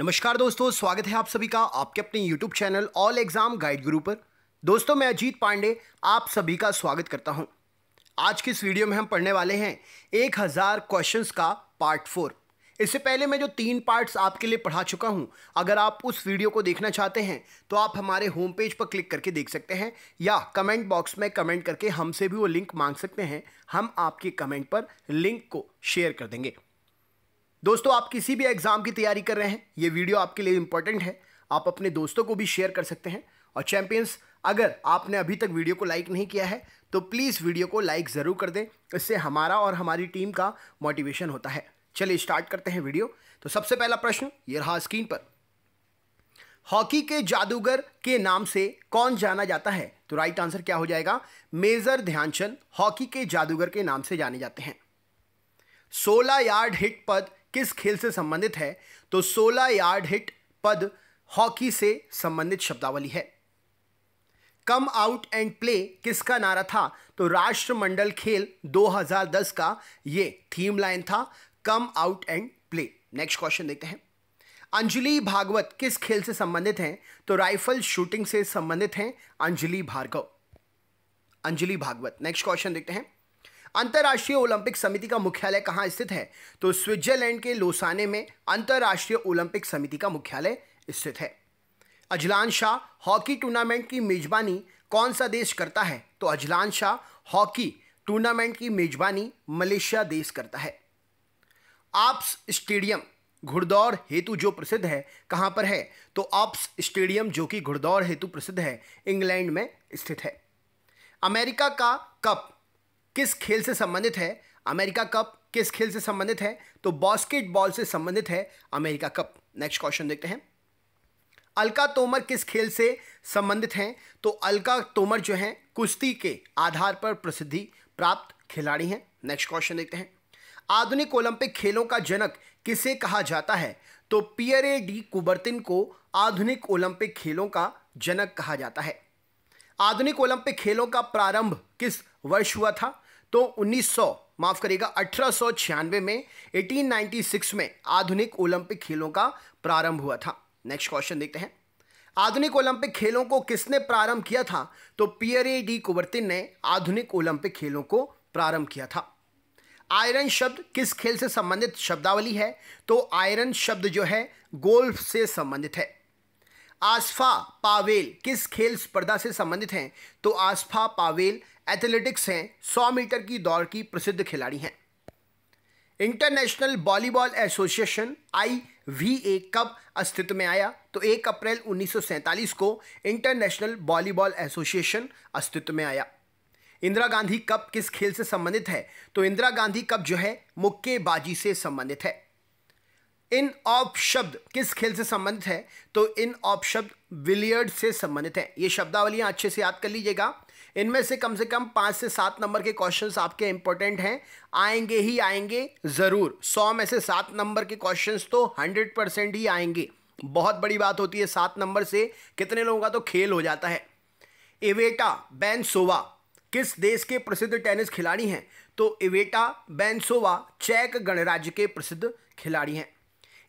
नमस्कार दोस्तों स्वागत है आप सभी का आपके अपने YouTube channel all exam guide Guru पर दोस्तों मैं अजीत पांडे आप सभी का स्वागत करता हूं आज की इस वीडियो में हम पढ़ने वाले हैं एक हज़ार क्वेश्चन का पार्ट फोर इससे पहले मैं जो तीन पार्ट्स आपके लिए पढ़ा चुका हूं अगर आप उस वीडियो को देखना चाहते हैं तो आप हमारे होम पेज पर क्लिक करके देख सकते हैं या कमेंट बॉक्स में कमेंट करके हमसे भी वो लिंक मांग सकते हैं हम आपके कमेंट पर लिंक को शेयर कर देंगे दोस्तों आप किसी भी एग्ज़ाम की तैयारी कर रहे हैं ये वीडियो आपके लिए इंपॉर्टेंट है आप अपने दोस्तों को भी शेयर कर सकते हैं और चैंपियंस अगर आपने अभी तक वीडियो को लाइक नहीं किया है तो प्लीज़ वीडियो को लाइक ज़रूर कर दें इससे हमारा और हमारी टीम का मोटिवेशन होता है चलिए स्टार्ट करते हैं वीडियो तो सबसे पहला प्रश्न ये रहा स्क्रीन पर हॉकी के जादूगर के नाम से कौन जाना जाता है तो राइट आंसर क्या हो जाएगा मेजर ध्यानचंद हॉकी के जादूगर के नाम से जाने जाते हैं 16 यार्ड हिट पद किस खेल से संबंधित है तो 16 यार्ड हिट पद हॉकी से संबंधित शब्दावली है कम आउट एंड प्ले किसका नारा था तो राष्ट्रमंडल खेल 2010 का ये थीम लाइन था come out and play next question देखते हैं अंजलि भागवत किस खेल से संबंधित हैं तो राइफल शूटिंग से संबंधित हैं अंजलि भार्गव अंजलि भागवत नेक्स्ट क्वेश्चन देखते हैं अंतर्राष्ट्रीय ओलंपिक समिति का मुख्यालय कहाँ स्थित है तो स्विट्जरलैंड के लोसाने में अंतर्राष्ट्रीय ओलंपिक समिति का मुख्यालय स्थित है अजलान शाह हॉकी टूर्नामेंट की मेजबानी कौन सा देश करता है तो अजलान शाह हॉकी टूर्नामेंट की मेजबानी मलेशिया देश करता है आप्स स्टेडियम घुड़दौड़ हेतु जो प्रसिद्ध है कहाँ पर है तो आप्स स्टेडियम जो कि घुड़दौड़ हेतु प्रसिद्ध है इंग्लैंड में स्थित है अमेरिका का कप किस खेल से संबंधित है अमेरिका कप किस खेल से संबंधित है तो बॉस्केटबॉल से संबंधित है अमेरिका कप नेक्स्ट क्वेश्चन देखते हैं अलका तोमर किस खेल से संबंधित हैं तो अलका तोमर जो हैं कुश्ती के आधार पर प्रसिद्धि प्राप्त खिलाड़ी हैं नेक्स्ट क्वेश्चन देखते हैं आधुनिक ओलंपिक खेलों का जनक किसे कहा जाता है तो पियरे डी कुबर्तिन को आधुनिक ओलंपिक खेलों का जनक कहा जाता है आधुनिक ओलंपिक खेलों का प्रारंभ किस वर्ष हुआ था तो 1900 माफ करिएगा अठारह में 1896 में आधुनिक ओलंपिक खेलों का प्रारंभ हुआ था नेक्स्ट क्वेश्चन देखते हैं आधुनिक ओलंपिक खेलों को किसने प्रारंभ किया था तो पियर डी कुवर्तिन ने आधुनिक ओलंपिक खेलों को प्रारंभ किया था आयरन शब्द किस खेल से संबंधित शब्दावली है तो आयरन शब्द जो है गोल्फ से संबंधित है आसफा पावेल किस खेल स्पर्धा से संबंधित हैं तो आसफा पावेल एथलेटिक्स हैं 100 मीटर की दौड़ की प्रसिद्ध खिलाड़ी हैं international volleyball association I V A कब अस्तित्व में आया तो 1 अप्रैल उन्नीस को इंटरनेशनल वॉलीबॉल एसोसिएशन अस्तित्व में आया इंदिरा गांधी कप किस खेल से संबंधित है तो इंदिरा गांधी कप जो है मुक्केबाजी से संबंधित है इन ऑफ शब्द किस खेल से संबंधित है तो इन ऑफ शब्द विलियर्ड से संबंधित है ये शब्दावलियां अच्छे से याद कर लीजिएगा इनमें से कम से कम पाँच से सात नंबर के क्वेश्चन आपके इंपॉर्टेंट हैं आएंगे ही आएंगे ज़रूर सौ में से सात नंबर के क्वेश्चन तो हंड्रेड परसेंट ही आएंगे बहुत बड़ी बात होती है सात नंबर से कितने लोगों का तो खेल हो जाता है इवेटा बैनसोवा किस देश के प्रसिद्ध टेनिस खिलाड़ी हैं तो इवेटा बैनसोवा चेक गणराज्य के प्रसिद्ध खिलाड़ी हैं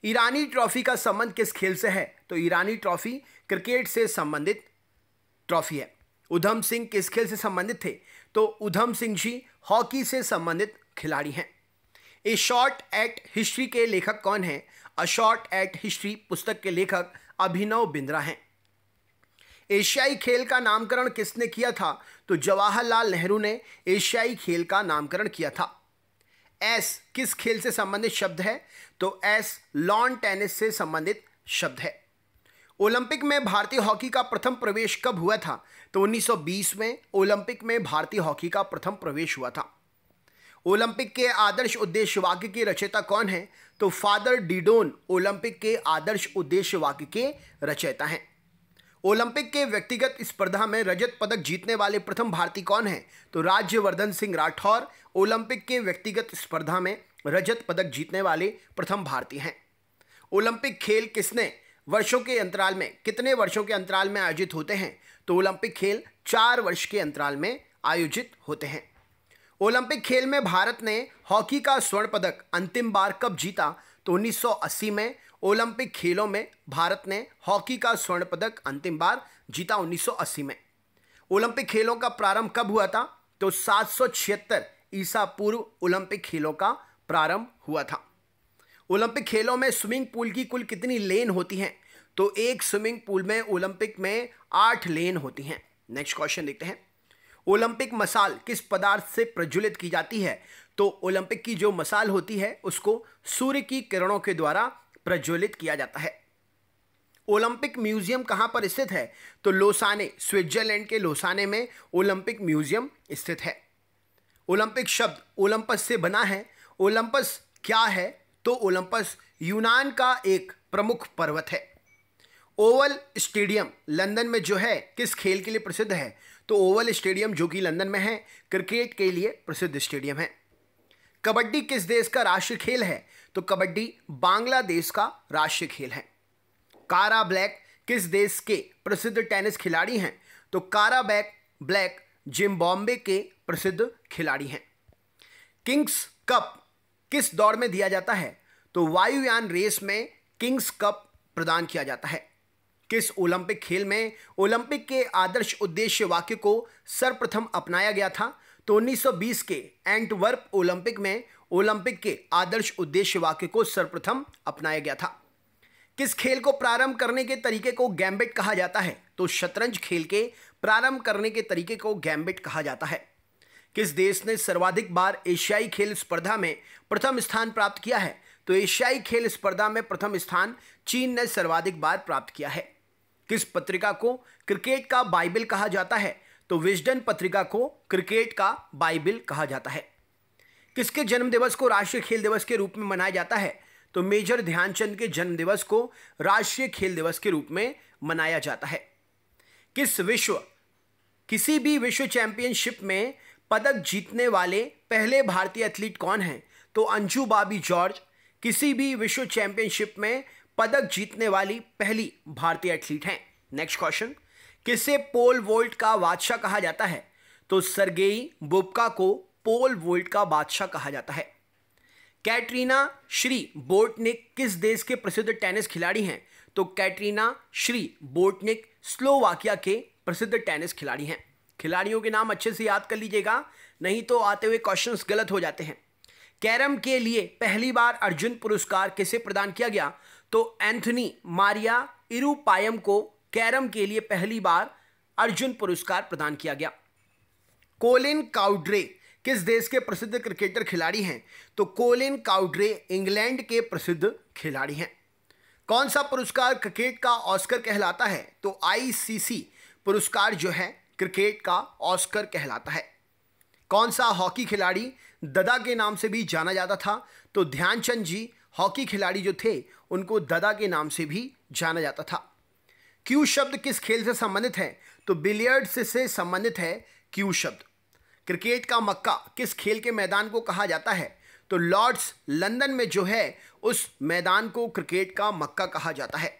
ईरानी ट्रॉफी का संबंध किस खेल से है तो ईरानी ट्रॉफी क्रिकेट से संबंधित ट्रॉफी है उधम सिंह किस खेल से संबंधित थे तो उधम सिंह जी हॉकी से संबंधित खिलाड़ी हैं ए शॉर्ट एट हिस्ट्री के लेखक कौन हैं अ शॉर्ट एट हिस्ट्री पुस्तक के लेखक अभिनव बिंद्रा हैं एशियाई खेल का नामकरण किसने किया था तो जवाहरलाल नेहरू ने एशियाई खेल का नामकरण किया था एस किस खेल से संबंधित शब्द है तो एस लॉन टेनिस से संबंधित शब्द है ओलंपिक में भारतीय हॉकी का प्रथम प्रवेश कब हुआ था तो 1920 में ओलंपिक में भारतीय हॉकी का प्रथम प्रवेश हुआ था ओलंपिक के आदर्श उद्देश्य वाक्य की रचयिता कौन है तो फादर डिडोन ओलंपिक के आदर्श उद्देश्य वाक्य के रचयिता हैं ओलंपिक के व्यक्तिगत स्पर्धा में रजत पदक जीतने वाले प्रथम भारतीय कौन हैं तो राज्यवर्धन सिंह राठौर ओलंपिक के व्यक्तिगत स्पर्धा में रजत पदक जीतने वाले प्रथम भारतीय हैं ओलंपिक खेल किसने वर्षों के अंतराल में कितने वर्षों के अंतराल में आयोजित होते हैं तो ओलंपिक खेल चार वर्ष के अंतराल में आयोजित होते हैं ओलंपिक खेल में भारत ने हॉकी का स्वर्ण पदक अंतिम बार कब जीता तो 1980 में ओलंपिक खेलों में भारत ने हॉकी का स्वर्ण पदक अंतिम बार जीता 1980 में ओलंपिक खेलों का प्रारंभ कब हुआ था तो सात ईसा पूर्व ओलंपिक खेलों का प्रारंभ हुआ था ओलंपिक खेलों में स्विमिंग पूल की कुल कितनी लेन होती हैं तो एक स्विमिंग पूल में ओलंपिक में आठ लेन होती हैं नेक्स्ट क्वेश्चन देखते हैं ओलंपिक मसाल किस पदार्थ से प्रज्वलित की जाती है तो ओलंपिक की जो मसाल होती है उसको सूर्य की किरणों के द्वारा प्रज्वलित किया जाता है ओलंपिक म्यूजियम कहां पर स्थित है तो लोसाने स्विट्जरलैंड के लोसाने में ओलंपिक म्यूजियम स्थित है ओलंपिक शब्द ओलंपस से बना है ओलंपस क्या है तो ओलंपस यूनान का एक प्रमुख पर्वत है ओवल स्टेडियम लंदन में जो है किस खेल के लिए प्रसिद्ध है तो ओवल स्टेडियम जो कि लंदन में है क्रिकेट के लिए प्रसिद्ध स्टेडियम है कबड्डी किस देश का राष्ट्रीय खेल है तो कबड्डी बांग्लादेश का राष्ट्रीय खेल है कारा ब्लैक किस देश के प्रसिद्ध टेनिस खिलाड़ी हैं तो कारा बैक ब्लैक जिम्बॉम्बे के प्रसिद्ध खिलाड़ी हैं किंग्स कप किस दौड़ में दिया जाता है तो वायुयान रेस में किंग्स कप प्रदान किया जाता है किस ओलंपिक खेल में ओलंपिक के आदर्श उद्देश्य वाक्य को सर्वप्रथम अपनाया गया था तो 1920 के एंटवर्प ओलंपिक में ओलंपिक के आदर्श उद्देश्य वाक्य को सर्वप्रथम अपनाया गया था किस खेल को प्रारंभ करने के तरीके को गैम्बिट कहा जाता है तो शतरंज खेल के प्रारंभ करने के तरीके को गैम्बिट कहा जाता है किस देश ने सर्वाधिक बार एशियाई खेल स्पर्धा में प्रथम स्थान प्राप्त किया है तो एशियाई खेल स्पर्धा में प्रथम स्थान चीन ने सर्वाधिक बार प्राप्त किया है किस पत्रिका को क्रिकेट का बाइबिल कहा जाता है तो विजडन पत्रिका को क्रिकेट का बाइबिल कहा जाता है किसके जन्म दिवस को राष्ट्रीय खेल दिवस के रूप में मनाया जाता है तो मेजर ध्यानचंद के जन्म दिवस को राष्ट्रीय खेल दिवस के रूप में मनाया जाता है किस विश्व किसी भी विश्व चैंपियनशिप में पदक जीतने वाले पहले भारतीय एथलीट कौन हैं तो अंजू बाबी जॉर्ज किसी भी विश्व चैंपियनशिप में पदक जीतने वाली पहली भारतीय एथलीट हैं नेक्स्ट क्वेश्चन किसे पोल वोल्ट का बादशाह कहा जाता है तो सरगेई बुबका को पोल वोल्ट का बादशाह कहा जाता है कैटरीना श्री बोटनिक किस देश के प्रसिद्ध टेनिस खिलाड़ी हैं तो कैटरीना श्री बोटनिक स्लोवाकिया के प्रसिद्ध टेनिस खिलाड़ी हैं खिलाड़ियों के नाम अच्छे से याद कर लीजिएगा नहीं तो आते हुए क्वेश्चंस गलत हो जाते हैं कैरम के लिए पहली बार अर्जुन पुरस्कार किसे प्रदान किया गया तो एंथनी मारिया इरुपायम को कैरम के लिए पहली बार अर्जुन पुरस्कार प्रदान किया गया कोलिन काउड्रे किस देश के प्रसिद्ध क्रिकेटर खिलाड़ी हैं तो कोलिन काउड्रे इंग्लैंड के प्रसिद्ध खिलाड़ी हैं कौन सा पुरस्कार क्रिकेट का ऑस्कर कहलाता है तो आईसीसी पुरस्कार जो है क्रिकेट का ऑस्कर कहलाता है कौन सा हॉकी खिलाड़ी ददा के नाम से भी जाना जाता था तो ध्यानचंद जी हॉकी खिलाड़ी जो थे उनको ददा के नाम से भी जाना जाता था क्यू शब्द किस खेल से संबंधित है तो बिलियर्ड से संबंधित है क्यू शब्द क्रिकेट का मक्का किस खेल के मैदान को कहा जाता है तो लॉर्ड्स लंदन में जो है उस मैदान को क्रिकेट का मक्का कहा जाता है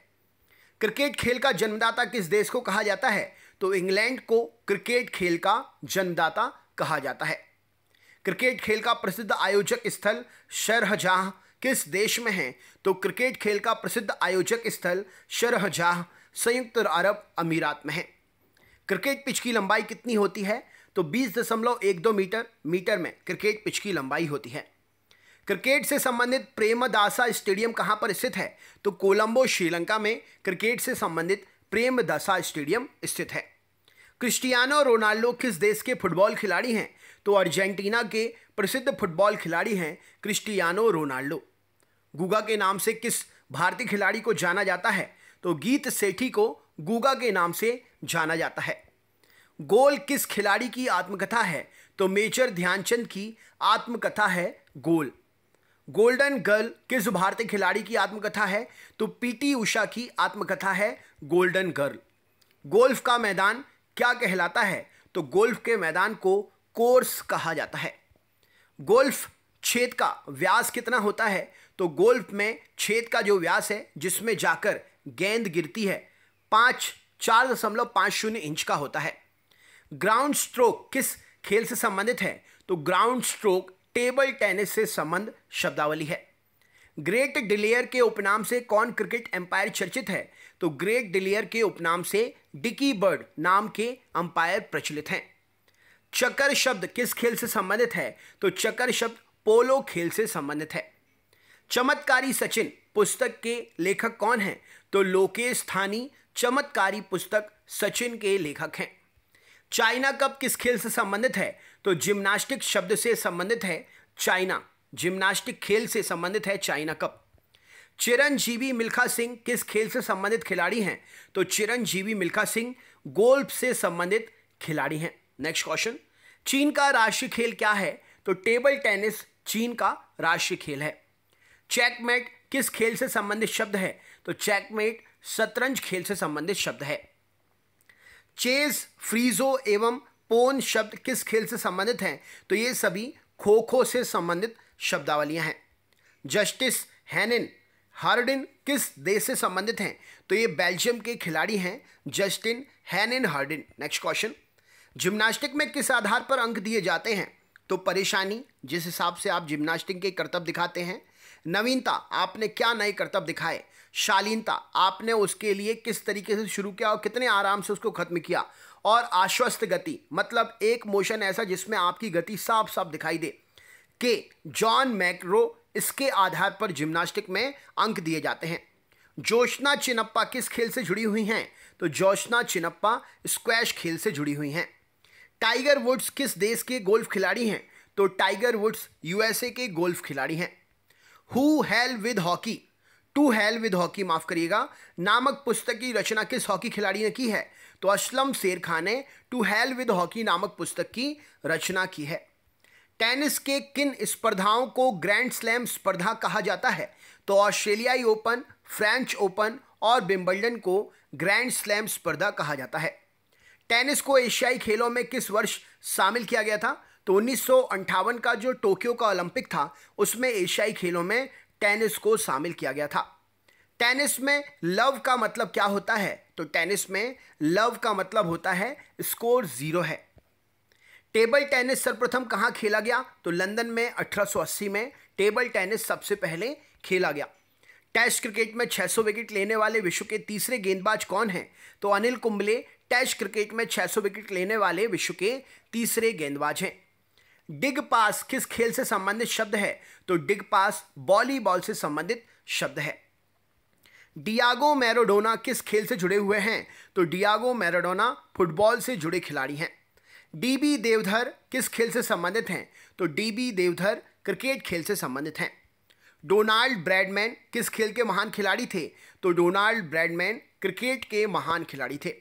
क्रिकेट खेल का जन्मदाता किस देश को कहा जाता है तो इंग्लैंड को क्रिकेट खेल का जन्मदाता कहा जाता है क्रिकेट खेल का प्रसिद्ध आयोजक स्थल शरहजाह किस देश में है तो क्रिकेट खेल का प्रसिद्ध आयोजक स्थल शरहजाह संयुक्त अरब अमीरात में है क्रिकेट पिच की लंबाई कितनी होती है तो बीस दशमलव एक दो मीटर मीटर में क्रिकेट पिच की लंबाई होती है क्रिकेट से संबंधित प्रेमदासा स्टेडियम कहाँ पर स्थित है तो कोलंबो श्रीलंका में क्रिकेट से संबंधित प्रेम दशा स्टेडियम स्थित है क्रिस्टियानो रोनाल्डो किस देश के फुटबॉल खिलाड़ी हैं तो अर्जेंटीना के प्रसिद्ध फुटबॉल खिलाड़ी हैं क्रिस्टियानो रोनाल्डो गूगा के नाम से किस भारतीय खिलाड़ी को जाना जाता है तो गीत सेठी को गूगा के नाम से जाना जाता है गोल किस खिलाड़ी की आत्मकथा है तो मेजर ध्यानचंद की आत्मकथा है गोल गोल्डन गर्ल किस भारतीय खिलाड़ी की आत्मकथा है तो पीटी उषा की आत्मकथा है गोल्डन गर्ल गोल्फ का मैदान क्या कहलाता है तो गोल्फ के मैदान को कोर्स कहा जाता है गोल्फ छेद का व्यास कितना होता है तो गोल्फ में छेद का जो व्यास है जिसमें जाकर गेंद गिरती है पाँच चार दशमलव पाँच शून्य इंच का होता है ग्राउंड स्ट्रोक किस खेल से संबंधित है तो ग्राउंड स्ट्रोक टेबल टेनिस से संबंध शब्दावली है ग्रेट डिलियर के उपनाम से कौन क्रिकेट एम्पायर चर्चित है तो ग्रेट डिलेयर के उपनाम से डिकी बर्ड नाम के अंपायर प्रचलित हैं चकर शब्द किस खेल से संबंधित है तो चकर शब्द पोलो खेल से संबंधित है चमत्कारी सचिन पुस्तक के लेखक कौन हैं तो लोकेश थानी चमत्कारी पुस्तक सचिन के लेखक हैं चाइना कप किस खेल से संबंधित है तो जिम्नास्टिक शब्द से संबंधित है चाइना जिम्नास्टिक खेल से संबंधित है चाइना कप चिरंजीवी मिल्खा सिंह किस खेल से संबंधित खिलाड़ी हैं तो चिरंजीवी मिल्खा सिंह गोल्फ से संबंधित खिलाड़ी हैं नेक्स्ट क्वेश्चन चीन का राष्ट्रीय खेल क्या है तो टेबल टेनिस चीन का राष्ट्रीय खेल है चेकमेट किस खेल से संबंधित शब्द है तो चेकमेट शतरंज खेल से संबंधित शब्द है चेस फ्रीजो एवं पोन शब्द किस खेल से संबंधित हैं तो ये सभी खो खो से संबंधित शब्दावलियां हैं जस्टिस हैनिन हार्डिन किस देश से संबंधित हैं तो ये बेल्जियम के खिलाड़ी हैं Justine Henin Hardenne next question gymnastic में किस आधार पर अंक दिए जाते हैं तो परेशानी जिस हिसाब से आप जिम्नास्टिक के कर्तव्य दिखाते हैं नवीनता आपने क्या नए कर्तव्य दिखाए शालीनता आपने उसके लिए किस तरीके से शुरू किया और कितने आराम से उसको खत्म किया और आश्वस्त गति मतलब एक मोशन ऐसा जिसमें आपकी गति साफ साफ दिखाई दे के जॉन मैक्रो इसके आधार पर जिम्नास्टिक में अंक दिए जाते हैं जोशना चिनप्पा किस खेल से जुड़ी हुई हैं तो जोशना चिनप्पा स्क्वैश खेल से जुड़ी हुई हैं टाइगर वुड्स किस देश के गोल्फ खिलाड़ी हैं तो टाइगर वुड्स यूएसए के गोल्फ खिलाड़ी हैं who hell with hockey to hell with hockey माफ करिएगा नामक पुस्तक की रचना किस हॉकी खिलाड़ी ने की है तो असलम शेर खान ने टू हेल विद हॉकी नामक पुस्तक की रचना की है टेनिस के किन स्पर्धाओं को ग्रैंड स्लैम स्पर्धा कहा जाता है तो ऑस्ट्रेलियाई ओपन फ्रेंच ओपन और बिम्बल्डन को ग्रैंड स्लैम स्पर्धा कहा जाता है टेनिस को एशियाई खेलों में किस वर्ष शामिल किया गया था तो उन्नीस का जो टोक्यो का ओलंपिक था उसमें एशियाई खेलों में टेनिस को शामिल किया गया था टेनिस में लव का मतलब क्या होता है तो टेनिस में लव का मतलब होता है स्कोर ज़ीरो है टेबल टेनिस सर्वप्रथम कहाँ खेला गया तो लंदन में 1880 में टेबल टेनिस सबसे पहले खेला गया टेस्ट क्रिकेट में 600 विकेट लेने वाले विश्व के तीसरे गेंदबाज कौन हैं तो अनिल कुंबले टेस्ट क्रिकेट में 600 विकेट लेने वाले विश्व के तीसरे गेंदबाज हैं डिग पास किस खेल से संबंधित शब्द है तो डिग पास वॉलीबॉल से संबंधित शब्द है डियागो मैराडोना किस खेल से जुड़े हुए हैं तो डियागो मैराडोना फुटबॉल से जुड़े खिलाड़ी हैं डीबी देवधर किस खेल से संबंधित हैं तो डीबी देवधर क्रिकेट खेल से संबंधित हैं डोनाल्ड ब्रैडमैन किस खेल के महान खिलाड़ी थे तो डोनाल्ड ब्रैडमैन क्रिकेट के महान खिलाड़ी थे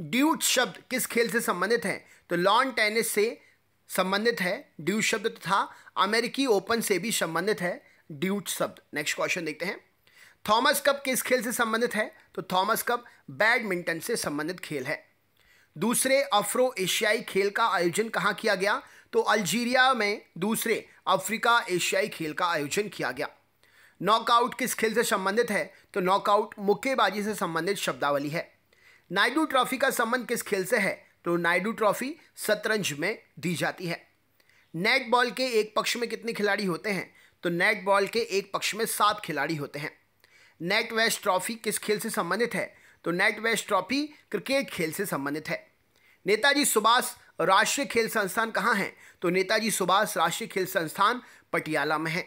ड्यूट शब्द किस खेल से संबंधित है तो लॉन टेनिस से संबंधित है ड्यूट शब्द तथा अमेरिकी ओपन से भी संबंधित है ड्यूट शब्द नेक्स्ट क्वेश्चन देखते हैं थॉमस कप किस खेल से संबंधित है तो थॉमस कप बैडमिंटन से संबंधित खेल है दूसरे अफ्रो एशियाई खेल का आयोजन कहाँ किया गया तो अल्जीरिया में दूसरे अफ्रीका एशियाई खेल का आयोजन किया गया नॉकआउट किस खेल से संबंधित है तो नॉकआउट मुक्केबाजी से संबंधित शब्दावली है नायडू ट्रॉफी का संबंध किस खेल से है तो नायडू ट्रॉफी शतरंज में दी जाती है नेट बॉल के एक पक्ष में कितने खिलाड़ी होते हैं तो नेट बॉल के एक पक्ष में सात खिलाड़ी होते हैं नेट वेस्ट ट्रॉफी किस खेल से संबंधित है तो नेट वेस्ट ट्रॉफी क्रिकेट खेल से संबंधित है नेताजी सुभाष राष्ट्रीय खेल संस्थान कहाँ है तो नेताजी सुभाष राष्ट्रीय खेल संस्थान पटियाला में है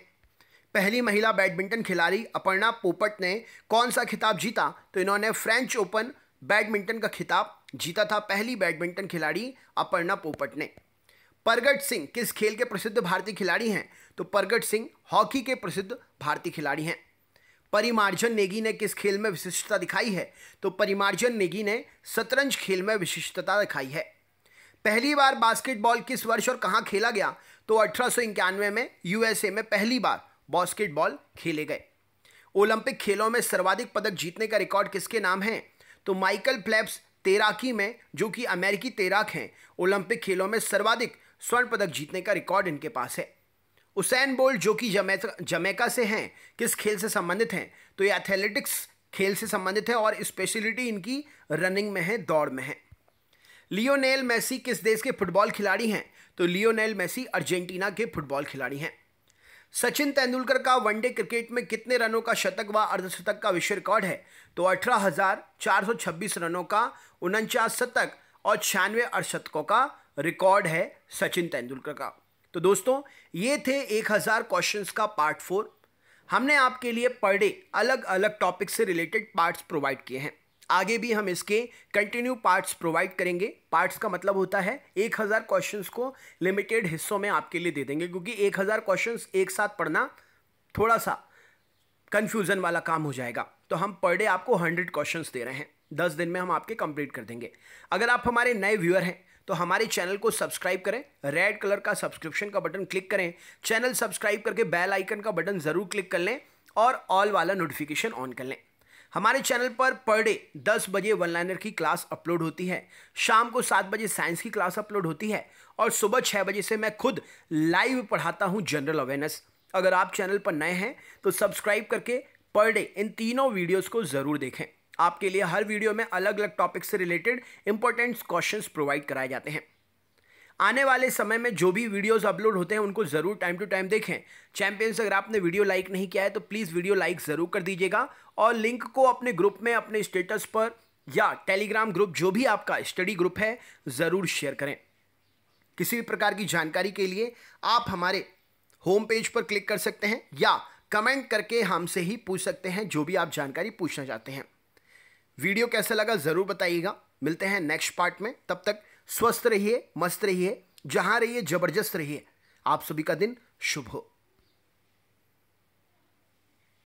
पहली महिला बैडमिंटन खिलाड़ी अपर्णा पोपट ने कौन सा खिताब जीता तो इन्होंने फ्रेंच ओपन बैडमिंटन का खिताब जीता था पहली बैडमिंटन खिलाड़ी अपर्णा पोपट ने परगट सिंह किस खेल के प्रसिद्ध भारतीय खिलाड़ी हैं तो परगट सिंह हॉकी के प्रसिद्ध भारतीय खिलाड़ी हैं परिमार्जन नेगी ने किस खेल में विशिष्टता दिखाई है तो परिमार्जन नेगी ने शतरंज खेल में विशिष्टता दिखाई है पहली बार बास्केटबॉल किस वर्ष और कहाँ खेला गया तो अठारह में यूएसए में पहली बार बास्केटबॉल खेले गए ओलंपिक खेलों में सर्वाधिक पदक जीतने का रिकॉर्ड किसके नाम है तो माइकल प्लेप्स तैराकी में जो कि अमेरिकी तैराक हैं ओलंपिक खेलों में सर्वाधिक स्वर्ण पदक जीतने का रिकॉर्ड इनके पास है उसैन बोल्ट जो कि जमैका से हैं किस खेल से संबंधित हैं तो ये एथलेटिक्स खेल से संबंधित है और स्पेशलिटी इनकी रनिंग में है दौड़ में है लियोनेल मेसी किस देश के फुटबॉल खिलाड़ी हैं तो लियोनेल मेसी अर्जेंटीना के फुटबॉल खिलाड़ी हैं सचिन तेंदुलकर का वनडे क्रिकेट में कितने रनों का शतक व अर्धशतक का विश्व रिकॉर्ड है तो अठारह हजार चार सौ छब्बीस रनों का उनचास शतक और छियानवे अर्धशतकों का रिकॉर्ड है सचिन तेंदुलकर का तो दोस्तों ये थे एक हज़ार क्वेश्चंस का पार्ट फोर हमने आपके लिए पर डे अलग अलग टॉपिक से रिलेटेड पार्ट्स प्रोवाइड किए हैं आगे भी हम इसके कंटिन्यू पार्ट्स प्रोवाइड करेंगे पार्ट्स का मतलब होता है 1000 क्वेश्चन को लिमिटेड हिस्सों में आपके लिए दे देंगे क्योंकि 1000 क्वेश्चन एक साथ पढ़ना थोड़ा सा कन्फ्यूज़न वाला काम हो जाएगा तो हम पर डे आपको हंड्रेड क्वेश्चन दे रहे हैं दस दिन में हम आपके कंप्लीट कर देंगे अगर आप हमारे नए व्यूअर हैं तो हमारे चैनल को सब्सक्राइब करें रेड कलर का सब्सक्रिप्शन का बटन क्लिक करें चैनल सब्सक्राइब करके बेल आइकन का बटन ज़रूर क्लिक कर लें और ऑल वाला नोटिफिकेशन ऑन कर लें हमारे चैनल पर पर डे दस बजे वन लाइनर की क्लास अपलोड होती है शाम को सात बजे साइंस की क्लास अपलोड होती है और सुबह छः बजे से मैं खुद लाइव पढ़ाता हूँ जनरल अवेयरनेस अगर आप चैनल पर नए हैं तो सब्सक्राइब करके पर डे इन तीनों वीडियोस को ज़रूर देखें आपके लिए हर वीडियो में अलग अलग टॉपिक से रिलेटेड इंपॉर्टेंट क्वेश्चंस प्रोवाइड कराए जाते हैं आने वाले समय में जो भी वीडियोस अपलोड होते हैं उनको ज़रूर टाइम टू टाइम देखें चैंपियंस अगर आपने वीडियो लाइक नहीं किया है तो प्लीज़ वीडियो लाइक ज़रूर कर दीजिएगा और लिंक को अपने ग्रुप में अपने स्टेटस पर या टेलीग्राम ग्रुप जो भी आपका स्टडी ग्रुप है ज़रूर शेयर करें किसी भी प्रकार की जानकारी के लिए आप हमारे होम पेज पर क्लिक कर सकते हैं या कमेंट करके हमसे ही पूछ सकते हैं जो भी आप जानकारी पूछना चाहते हैं वीडियो कैसा लगा ज़रूर बताइएगा मिलते हैं नेक्स्ट पार्ट में तब तक स्वस्थ रहिए मस्त रहिए जहां रहिए जबरदस्त रहिए आप सभी का दिन शुभ हो